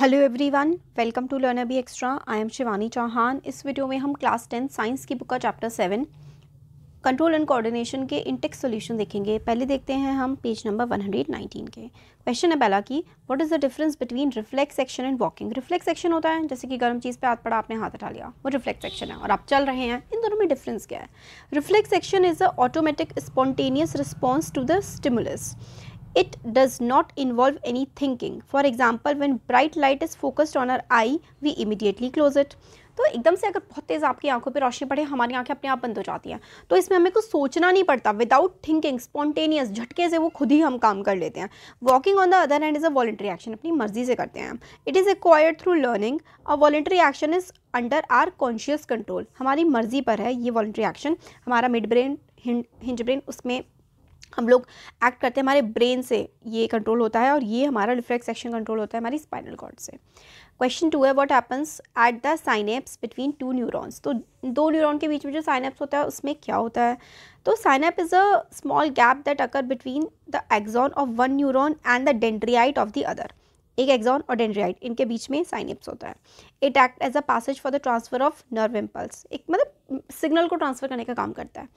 Hello everyone welcome to learn अभी extra I am Shivani Chauhan इस video में हम क्लास टेन साइंस की बुक का chapter seven control and coordination के इंटेक्स सॉल्यूशन देखेंगे पहले देखते हैं हम पेज नंबर 119 के क्वेश्चन है पहला कि what is the difference between reflex action and walking reflex action होता है जैसे कि गर्म चीज़ पे हाथ पड़ा आपने हाथ हटा लिया वो रिफ्लेक्स एक्शन है और आप चल रहे हैं इन दोनों में डिफरेंस क्या है reflex action is a automatic spontaneous response to the stimulus It does not involve any thinking. For example, when bright light is focused on our eye, we immediately close it. तो एकदम से अगर बहुत तेज़ आपकी आंखों पर रोशनी पड़े हमारी आंखें अपने आप बंद हो जाती हैं तो इसमें हमें कुछ सोचना नहीं पड़ता विदाउट थिंकिंग स्पॉन्टेनियस झटके से वो खुद ही हम काम कर लेते हैं walking on the other hand is a voluntary action अपनी मर्जी से करते हैं हम it is acquired through learning a voluntary action is under our conscious control हमारी मर्जी पर है ये वॉलेंट्री एक्शन हमारा मिड ब्रेन हिंज ब्रेन उसमें हम लोग एक्ट करते हैं हमारे ब्रेन से ये कंट्रोल होता है और ये हमारा रिफ्लेक्स एक्शन कंट्रोल होता है हमारी स्पाइनल कॉर्ड से क्वेश्चन टू है what happens at the synapse between two neurons तो दो न्यूरॉन के बीच में जो साइनेप्स होता है उसमें क्या होता है तो synapse is a small gap that occur between the axon of one neuron and the dendrite of the other एक एग्जॉन और डेंड्राइट इनके बीच में साइनिप्स होता है it act as a passage for the transfer of nerve impulse एक मतलब signal को ट्रांसफर करने का काम करता है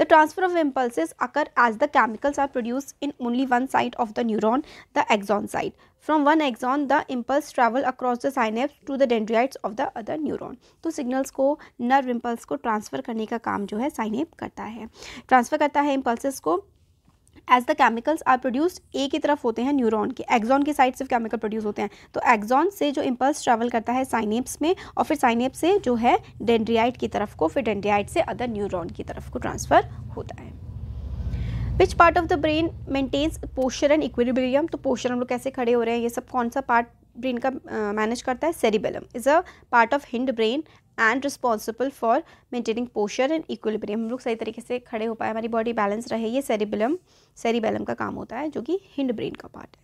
the transfer of impulses occur as the chemicals are produce in only one side of the neuron the axon side from one axon the impulse travel across the synapse to the dendrites of the other neuron तो signals को nerve impulse को transfer करने का काम जो है साइनेप करता है ट्रांसफ़र करता है इम्पल्स को as the chemicals are produced a की तरफ होते हैं न्यूरॉन के एक्जॉन की साइड सिर्फ केमिकल प्रोड्यूस होते हैं तो एक्जॉन से जो इम्पल्स ट्रेवल करता है साइनेप्स में और फिर साइनेप्स से जो है डेंड्रियाइट की तरफ को फिर डेंड्रियाइट से अदर न्यूरोन की तरफ को ट्रांसफ़र होता है which part of the brain maintains posture and equilibrium तो पोशर हम लोग कैसे खड़े हो रहे हैं ये सब कौन सा पार्ट ब्रेन का मैनेज uh, करता है cerebellum is a part of hind brain and responsible for maintaining posture and equilibrium हम लोग सही तरीके से खड़े हो पाए हमारी बॉडी बैलेंस रहे ये सेरिबलम सेरिबेलम का काम होता है जो कि हिंड ब्रेन का पार्ट है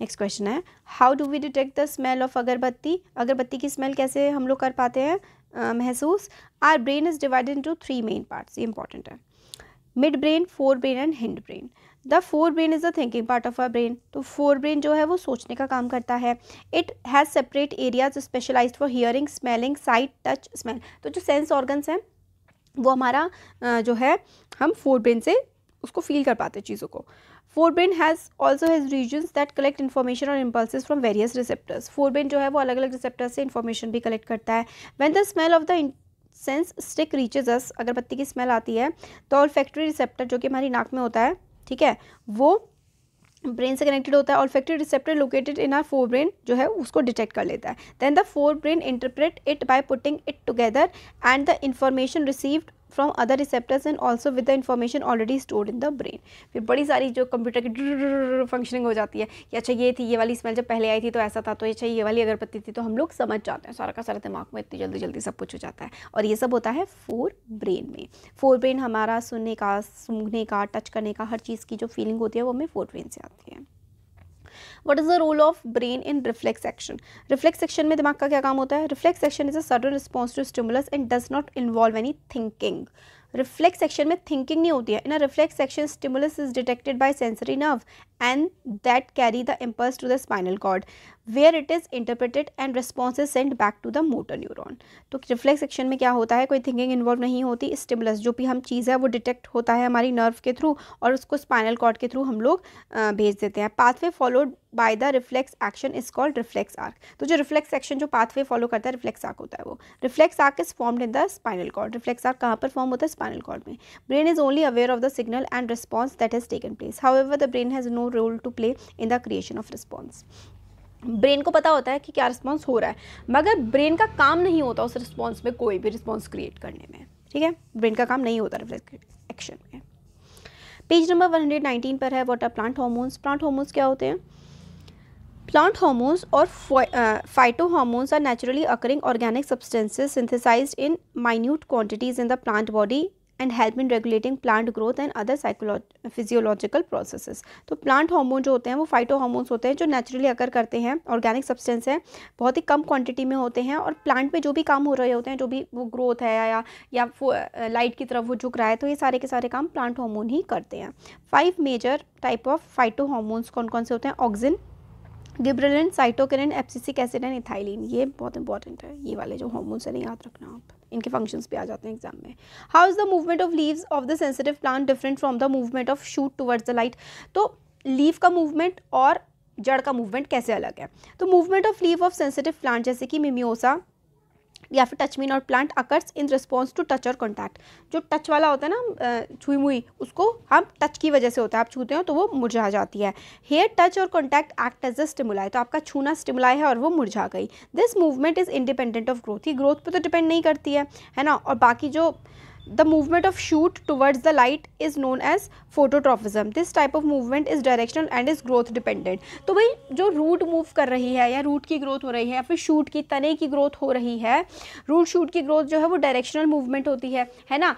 नेक्स्ट क्वेश्चन है how do we detect the smell of agarbatti अगरबत्ती की स्मेल कैसे हम लोग कर पाते हैं uh, महसूस our brain is divided into three main parts ये इंपॉर्टेंट है mid brain fore brain and hind brain the fore brain is the thinking part of our brain तो फोर ब्रेन जो है वो सोचने का काम करता है it has separate areas specialise for hearing smelling sight touch smell तो जो सेंस ऑर्गन्स हैं वो हमारा जो है हम फोर ब्रेन से उसको फील कर पाते चीज़ों को fore brain has also has regions that collect information और impulses from various receptors fore brain जो है वो अलग अलग रिसेप्टर्स से इन्फॉर्मेशन भी कलेक्ट करता है when the smell of the sense stick reaches us अगरबत्ती की स्मेल आती है तो और फैक्ट्री रिसेप्टर जो कि हमारी नाक में होता है ठीक है वो ब्रेन से कनेक्टेड होता है और factory receptor located in our fore brain जो है उसको डिटेक्ट कर लेता है then the fore brain interpret it by putting it together and the information received from other receptors and also with the information already stored in the brain फिर बड़ी सारी जो कंप्यूटर की फंक्शनिंग हो जाती है कि अच्छा ये थी ये वाली स्मेल जब पहले आई थी तो ऐसा था तो अच्छा ये वाली अगरबत्ती थी तो हम लोग समझ जाते हैं सारा का सारा दिमाग में इतनी जल्दी जल्दी सब कुछ हो जाता है और ये सब होता है फोर ब्रेन में फोर ब्रेन हमारा सुनने का सूंघने का टच करने का हर चीज़ की जो फीलिंग होती है वो हमें फोर ब्रेन से आती है what is the role of brain in reflex action reflex action में दिमाग का क्या काम होता है reflex action is a sudden response to stimulus and does not involve any thinking reflex action में थिंकिंग नहीं होती है in a reflex action stimulus is detected by sensory nerve and that carry the impulse to the spinal cord where it is interpreted and response is send back to the motor neuron तो reflex action में क्या होता है कोई thinking involve नहीं होती stimulus जो भी हम चीज़ है वो डिटेक्ट होता है हमारी नर्व के थ्रू और उसको स्पाइनल कॉर्ड के थ्रू हम लोग भेज देते हैं pathway followed by the reflex action is called reflex arc तो जो रिफ्लेक्स एक्शन जो पाथवे फॉलो करता है रिफ्लेक्स आर्क होता है वो reflex arc is formed in the spinal cord reflex arc कहाँ पर फॉर्म होता है स्पाइनल कॉर्ड में brain is only aware of the signal and response that has taken place however the brain has no role to play in the creation of response brain को पता होता है कि क्या response हो रहा है मगर ब्रेन का काम नहीं होता उस रिस्पॉन्स में कोई भी रिस्पॉन्स क्रिएट करने में ठीक है ब्रेन का काम नहीं होता रिफ्लेक्स एक्शन में पेज नंबर 119 पर है what are plant hormones plant hormones क्या होते हैं प्लांट हॉर्मोन्स और phyto hormones are naturally occurring organic substances synthesise in minute quantities in the plant body and help in regulating plant growth and other psycholog physiological process तो plant hormone जो होते हैं वो phyto hormones होते हैं जो naturally अकर करते हैं ऑर्गेनिक सब्सटेंस हैं बहुत ही कम क्वान्टिटी में होते हैं और प्लांट में जो भी काम हो रहे होते हैं जो भी वो ग्रोथ है या या लाइट uh, की तरफ वो झुक रहा है तो ये सारे के सारे काम प्लांट हॉर्मोन ही करते हैं five major type of phyto hormones कौन कौन से होते हैं auxin gibberellin cytokinin abscisic acid and ethylene ये बहुत इंपॉर्टेंट है ये वाले जो हॉर्मोन्स हैं याद रखना आप इनके फंक्शंस पे आ जाते हैं एग्जाम में how is the movement of leaves of the sensitive plant different from the movement of shoot towards the light तो लीव का मूवमेंट और जड़ का मूवमेंट कैसे अलग है तो movement of leave of sensitive plant जैसे कि मिम्योसा या फिर टच मीन और plant occurs in response to touch और कॉन्टैक्ट जो टच वाला होता है ना छुई मुई उसको हम टच की वजह से होता है आप छूते हो तो वो मुरझा जाती है हेयर टच और contact act as a stimuli तो आपका छूना स्टिमुलाई है और वो मुरझा गई this movement is independent of growth ही ग्रोथ पर तो डिपेंड नहीं करती है है ना और बाकी जो the movement of shoot towards the light is known as phototropism this type of movement is directional and is growth dependent तो भाई जो रूट मूव कर रही है या रूट की ग्रोथ हो रही है या फिर शूट की तने की ग्रोथ हो रही है रूट शूट की ग्रोथ जो है वो डायरेक्शनल मूवमेंट होती है है ना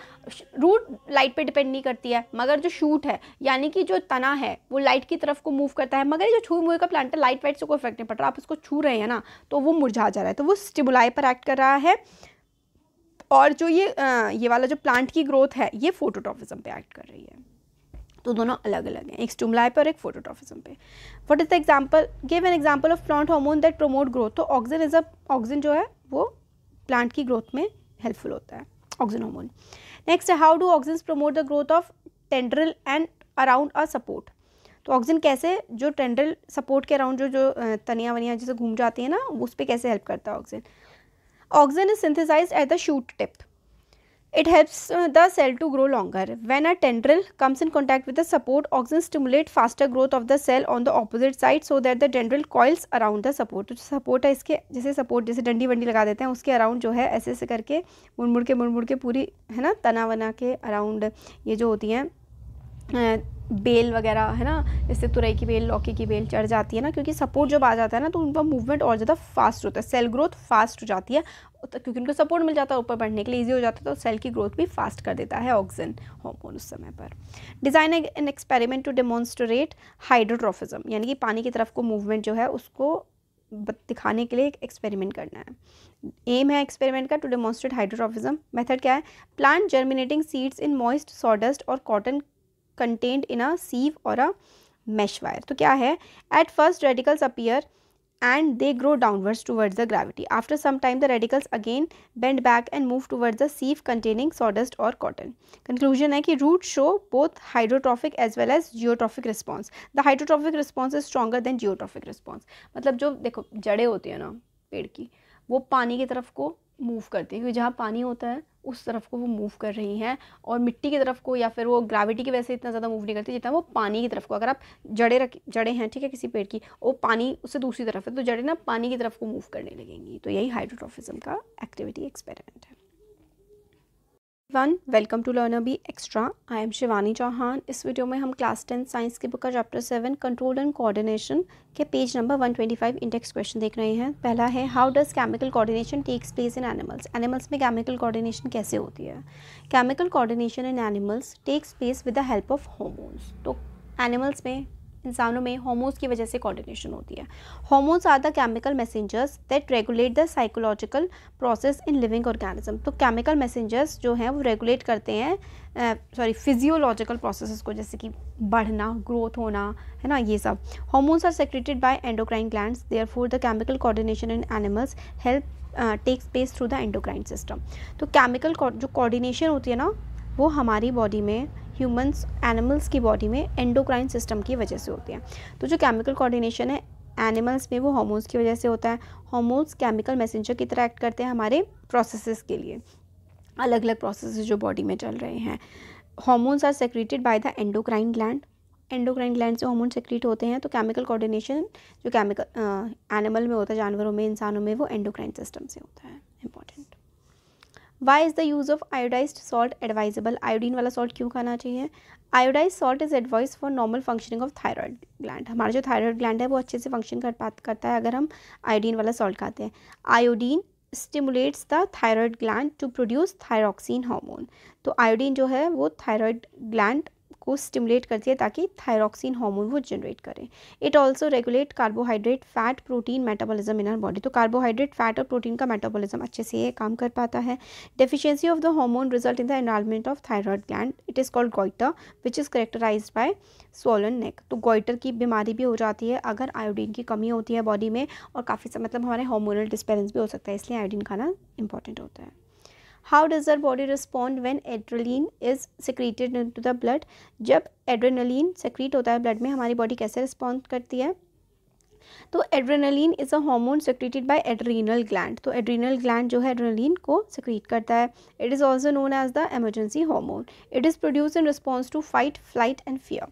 रूट लाइट पे डिपेंड नहीं करती है मगर जो शूट है यानी कि जो तना है वो लाइट की तरफ को मूव करता है मगर ये जो छू मुए का प्लांट है लाइट वाइट से कोई इफेक्ट नहीं पड़ रहा आप उसको छू रहे हैं ना तो वो मुरझा जा रहा है तो वो स्टिमुलाई पर एक्ट कर रहा है और जो ये आ, ये वाला जो प्लांट की ग्रोथ है ये फोटोटॉफिज्म पे एक्ट कर रही है तो दोनों अलग अलग हैं एक स्टूमलाई पर एक फोटोटॉफिज्म पे what is the example give an example of plant hormone that promote growth तो ऑक्सीजन इज अ ऑक्सीजन जो है वो प्लांट की ग्रोथ में हेल्पफुल होता है oxygen hormone next how do oxygen promote the growth of tendril and around a support तो oxygen कैसे जो टेंडल सपोर्ट के अराउंड जो जो तनिया वनिया जैसे घूम जाती है ना उस पर कैसे हेल्प करता है oxygen Auxin is synthesized at the shoot tip. It helps the cell to grow longer. When a tendril comes in contact with the support, auxin stimulate faster growth of the cell on the opposite side so that the tendril coils around the support. तो support है इसके जैसे support जैसे डंडी वंडी लगा देते हैं उसके अराउंड जो है ऐसे ऐसे करके मुड़ मुड़ के मुड़ मुड़ के पूरी है ना तना वना के अराउंड ये जो होती हैं बेल वगैरह है ना जैसे तुरई की बेल लौकी की बेल चढ़ जाती है ना क्योंकि सपोर्ट जब आ जाता है ना तो उनका मूवमेंट और ज़्यादा फास्ट होता है सेल ग्रोथ फास्ट हो जाती है तो क्योंकि उनको सपोर्ट मिल जाता है ऊपर बढ़ने के लिए ईजी हो जाता है तो सेल की ग्रोथ भी फास्ट कर देता है ऑक्सीजन हॉर्मोन उस समय पर design an experiment to demonstrate hydrotropism यानी कि पानी की तरफ को मूवमेंट जो है उसको दिखाने के लिए एक एक्सपेरिमेंट करना है एम है एक्सपेरिमेंट का टू डेमोन्स्ट्रेट हाइड्रोट्रोफिज्म मेथड क्या है plant germinating seeds in moist sawdust और cotton content in a sieve और अ मैश वायर तो क्या है at first radicles appear and they grow downwards towards the gravity after some time the radicles again bend back and move towards the sieve containing sawdust और cotton conclusion है कि root show both hydrotropic as well as geotropic response the hydrotropic response is stronger than geotropic response मतलब जो देखो जड़े होते हैं ना पेड़ की वो पानी की तरफ को मूव करते हैं क्योंकि जहाँ पानी होता है उस तरफ को वो मूव कर रही हैं और मिट्टी की तरफ को या फिर वो ग्रेविटी की वजह से इतना ज़्यादा मूव नहीं करती जितना वो पानी की तरफ को अगर आप जड़े रख जड़े हैं ठीक है किसी पेड़ की वो पानी उससे दूसरी तरफ है तो जड़े ना पानी की तरफ को मूव करने लगेंगी तो यही हाइड्रोट्रॉफिज्म का एक्टिविटी एक्सपेरिमेंट है one welcome to learner B extra I am Shivani Chauhan इस वीडियो में हम क्लास टेन साइंस की बुक का chapter seven control and coordination के page number one twenty five index question देख रहे हैं पहला है how does chemical coordination takes place in animals animals में केमिकल कोऑर्डिनेशन कैसे होती है chemical coordination in animals takes place with the help of होमोन्स तो एनिमल्स में इंसानों में हॉमोस की वजह से कोऑर्डिनेशन होती है hormones are the chemical messengers that regulate the psychological process in living organism तो केमिकल मैसेंजर्स जो हैं वो रेगुलेट करते हैं सॉरी फिजियोलॉजिकल प्रोसेस को जैसे कि बढ़ना ग्रोथ होना है ना ये सब hormones are secreted by endocrine gland therefore the chemical coordination in animals help takes place through the endocrine system तो केमिकल जो कोऑर्डिनेशन होती है ना वो हमारी बॉडी में ह्यूमन्स एनिमल्स की बॉडी में एंडोक्राइन सिस्टम की वजह से होती है तो जो केमिकल कोऑर्डिनेशन है एनिमल्स में वो हॉमोन्स की वजह से होता है हॉमोन्स केमिकल मैसेंजर की तरह एक्ट करते हैं हमारे प्रोसेसेस के लिए अलग अलग प्रोसेसेस जो बॉडी में चल रहे हैं hormones are secreted by the endocrine gland endocrine gland से हॉमोन सेक्रेट होते हैं तो केमिकल कोऑर्डिनेशन जो केमिकल एनिमल में होता है जानवरों में इंसानों में वो एंडोक्राइन सिस्टम से होता है important why is the use of iodise salt advisable iodine वाला सॉल्ट क्यों खाना चाहिए iodise salt is advice for normal functioning of thyroid gland हमारा जो थायरॉयड ग्लैंड है वो अच्छे से फंक्शन कर पा करता है अगर हम आयोडीन वाला सॉल्ट खाते हैं iodine stimulates the thyroid gland to produce thyroxine hormone तो आयोडीन जो है वो थायरॉयड ग्लैंड को स्टिमुलेट करती है ताकि थायरॉक्सिन हार्मोन वो जनरेट करें it also regulate carbohydrate fat protein metabolism in our body तो कार्बोहाइड्रेट फैट और प्रोटीन का मेटाबॉलिज्म अच्छे से काम कर पाता है deficiency of the hormone result in the environment of thyroid gland it is called goitre which is characterise by swollen neck तो गोइटर की बीमारी भी हो जाती है अगर आयोडीन की कमी होती है बॉडी में और काफ़ी मतलब हमारे हार्मोनल डिस्पेरेंस भी हो सकता है इसलिए आयोडीन खाना इंपॉर्टेंट होता है does does body respond when adrenaline is secreted into the blood जब adrenaline सिक्रीट होता है ब्लड में हमारी बॉडी कैसे रिस्पॉन्ड करती है तो adrenaline is a hormone secreted by adrenal gland तो एड्रीनल ग्लैंड जो है एड्रेनलिन को सिक्रीट करता है it is also known as the emergency hormone it is produce in response to fight flight and fear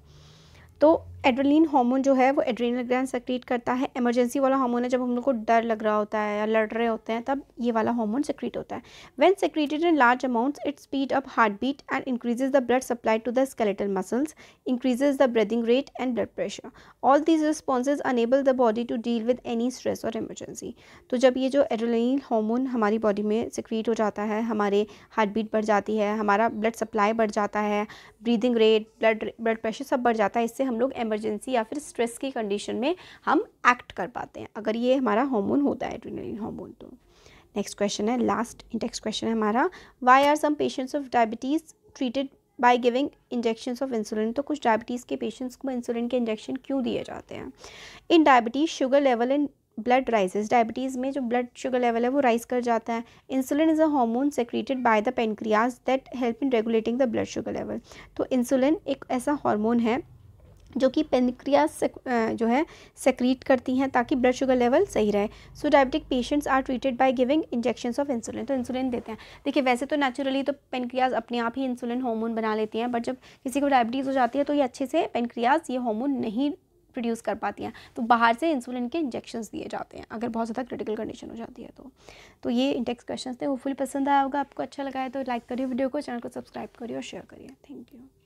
तो एड्रेलिन हार्मोन जो है वो एड्रेनल ग्लैंड सेक्रेट करता है इमरजेंसी वाला हार्मोन है जब हम लोग को डर लग रहा होता है या लड़ रहे होते हैं तब ये वाला हार्मोन सेक्रेट होता है when secreted in large amounts it speed up heart beat and increases the blood supply to the skeletal muscles increases the breathing rate and blood pressure all these responses enable the body to deal with any stress और emergency तो जब ये जो adrenaline hormone हमारी body में secrete हो जाता है हमारे हार्ट बीट बढ़ जाती है हमारा ब्लड सप्लाई बढ़ जाता है breathing rate blood blood pressure सब बढ़ जाता है इससे हम लोग इमरजेंसी या फिर स्ट्रेस की कंडीशन में हम एक्ट कर पाते हैं अगर ये हमारा हार्मोन होता है एड्रीनलिन हार्मोन तो नेक्स्ट क्वेश्चन है लास्ट इंडेक्स क्वेश्चन है हमारा why are some patients of diabetes treated by giving injection of insulin तो कुछ डायबिटीज़ के पेशेंट्स को इंसुलिन के इंजेक्शन क्यों दिए जाते हैं in diabetes sugar level in blood rises diabetes में जो ब्लड शुगर लेवल है वो राइज कर जाता है insulin is a hormone secreted by the pancreas that help in regulating the blood sugar level तो इंसुलिन एक ऐसा हार्मोन है जो कि पेनक्रियास जो है सेक्रीट करती हैं ताकि ब्लड शुगर लेवल सही रहे so diabetic patients are treated by giving injection of insulin तो इंसुलिन देते हैं देखिए वैसे तो नेचुरली तो पेनक्रियाज अपने आप ही इंसुलिन हार्मोन बना लेती हैं बट जब किसी को डायबिटीज़ हो जाती है तो ये अच्छे से पेनक्रियाज ये हॉमोन नहीं प्रोड्यूस कर पाती हैं तो बाहर से इंसुलिन के इंजेक्शन दिए जाते हैं अगर बहुत ज़्यादा क्रिटिकल कंडीशन हो जाती है तो तो ये इंडेक्स क्वेश्चन थे वो फुल पसंद आया होगा आपको अच्छा लगा है तो लाइक करिए वीडियो को चैनल को सब्सक्राइब करिए और शेयर करिए थैंक यू